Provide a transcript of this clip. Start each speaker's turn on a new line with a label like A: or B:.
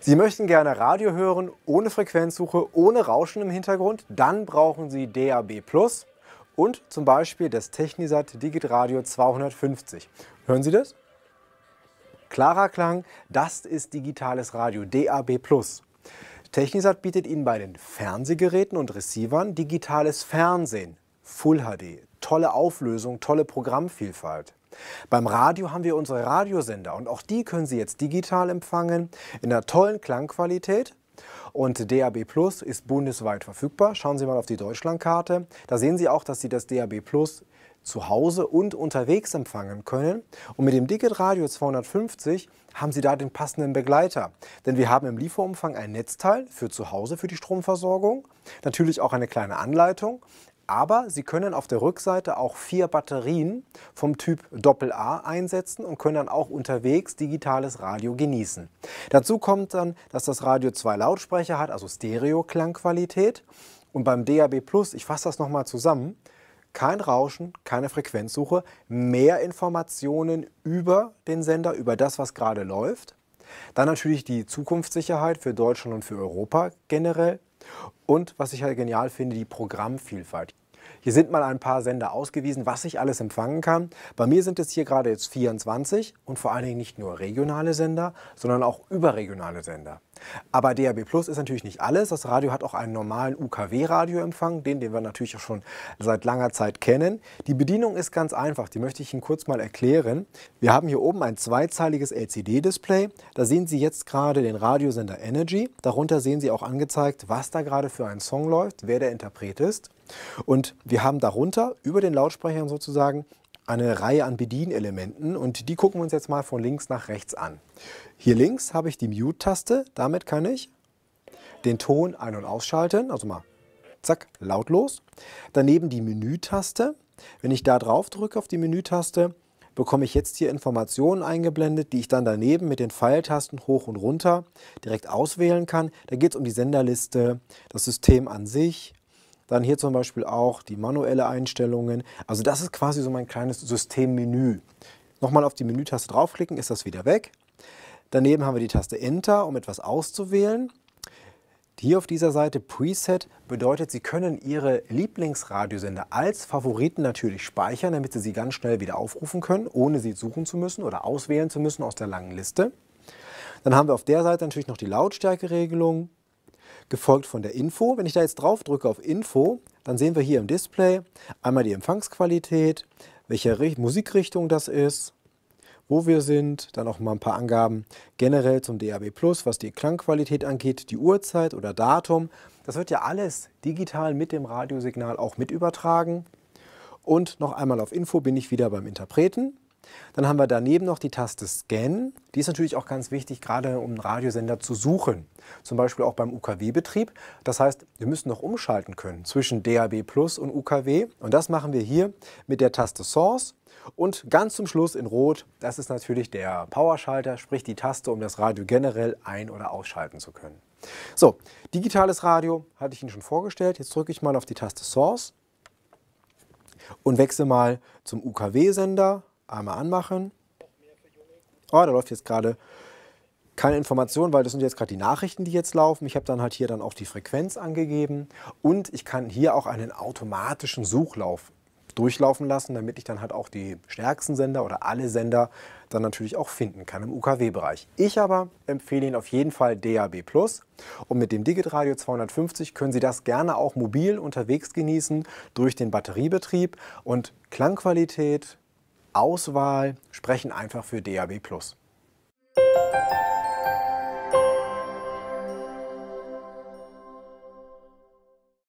A: Sie möchten gerne Radio hören, ohne Frequenzsuche, ohne Rauschen im Hintergrund? Dann brauchen Sie DAB Plus und zum Beispiel das Technisat Digitradio 250. Hören Sie das? Klarer Klang, das ist digitales Radio, DAB Plus. Technisat bietet Ihnen bei den Fernsehgeräten und Receivern digitales Fernsehen, Full HD, tolle Auflösung, tolle Programmvielfalt. Beim Radio haben wir unsere Radiosender und auch die können Sie jetzt digital empfangen, in einer tollen Klangqualität. Und DAB Plus ist bundesweit verfügbar. Schauen Sie mal auf die Deutschlandkarte. Da sehen Sie auch, dass Sie das DAB Plus zu Hause und unterwegs empfangen können. Und mit dem Digit Radio 250 haben Sie da den passenden Begleiter. Denn wir haben im Lieferumfang ein Netzteil für zu Hause für die Stromversorgung, natürlich auch eine kleine Anleitung, aber Sie können auf der Rückseite auch vier Batterien vom Typ AA einsetzen und können dann auch unterwegs digitales Radio genießen. Dazu kommt dann, dass das Radio zwei Lautsprecher hat, also Stereo-Klangqualität. Und beim DAB Plus, ich fasse das nochmal zusammen, kein Rauschen, keine Frequenzsuche, mehr Informationen über den Sender, über das, was gerade läuft. Dann natürlich die Zukunftssicherheit für Deutschland und für Europa generell. Und was ich halt genial finde, die Programmvielfalt. Hier sind mal ein paar Sender ausgewiesen, was ich alles empfangen kann. Bei mir sind es hier gerade jetzt 24 und vor allen Dingen nicht nur regionale Sender, sondern auch überregionale Sender. Aber DAB Plus ist natürlich nicht alles. Das Radio hat auch einen normalen UKW-Radioempfang, den, den wir natürlich auch schon seit langer Zeit kennen. Die Bedienung ist ganz einfach, die möchte ich Ihnen kurz mal erklären. Wir haben hier oben ein zweizeiliges LCD-Display. Da sehen Sie jetzt gerade den Radiosender Energy. Darunter sehen Sie auch angezeigt, was da gerade für ein Song läuft, wer der Interpret ist. Und wir haben darunter über den Lautsprechern sozusagen eine Reihe an Bedienelementen und die gucken wir uns jetzt mal von links nach rechts an. Hier links habe ich die Mute-Taste, damit kann ich den Ton ein- und ausschalten, also mal zack, lautlos. Daneben die Menü-Taste, Wenn ich da drauf drücke auf die Menü-Taste, bekomme ich jetzt hier Informationen eingeblendet, die ich dann daneben mit den Pfeiltasten hoch und runter direkt auswählen kann. Da geht es um die Senderliste, das System an sich, dann hier zum Beispiel auch die manuelle Einstellungen. Also das ist quasi so mein kleines Systemmenü. Nochmal auf die Menütaste draufklicken, ist das wieder weg. Daneben haben wir die Taste Enter, um etwas auszuwählen. Hier auf dieser Seite Preset bedeutet, Sie können Ihre Lieblingsradiosender als Favoriten natürlich speichern, damit Sie sie ganz schnell wieder aufrufen können, ohne sie suchen zu müssen oder auswählen zu müssen aus der langen Liste. Dann haben wir auf der Seite natürlich noch die Lautstärkeregelung, gefolgt von der Info. Wenn ich da jetzt drauf drücke auf Info, dann sehen wir hier im Display einmal die Empfangsqualität, welche Musikrichtung das ist, wo wir sind, dann auch mal ein paar Angaben generell zum DAB+, was die Klangqualität angeht, die Uhrzeit oder Datum. Das wird ja alles digital mit dem Radiosignal auch mit übertragen. Und noch einmal auf Info bin ich wieder beim Interpreten. Dann haben wir daneben noch die Taste Scan. Die ist natürlich auch ganz wichtig, gerade um einen Radiosender zu suchen. Zum Beispiel auch beim UKW-Betrieb. Das heißt, wir müssen noch umschalten können zwischen DAB Plus und UKW. Und das machen wir hier mit der Taste Source. Und ganz zum Schluss in Rot, das ist natürlich der Powerschalter, sprich die Taste, um das Radio generell ein- oder ausschalten zu können. So, digitales Radio hatte ich Ihnen schon vorgestellt. Jetzt drücke ich mal auf die Taste Source und wechsle mal zum UKW-Sender Einmal anmachen. Oh, da läuft jetzt gerade keine Information, weil das sind jetzt gerade die Nachrichten, die jetzt laufen. Ich habe dann halt hier dann auch die Frequenz angegeben und ich kann hier auch einen automatischen Suchlauf durchlaufen lassen, damit ich dann halt auch die stärksten Sender oder alle Sender dann natürlich auch finden kann im UKW-Bereich. Ich aber empfehle Ihnen auf jeden Fall DAB Plus und mit dem Digitradio 250 können Sie das gerne auch mobil unterwegs genießen durch den Batteriebetrieb und Klangqualität, Auswahl sprechen einfach für DAB+.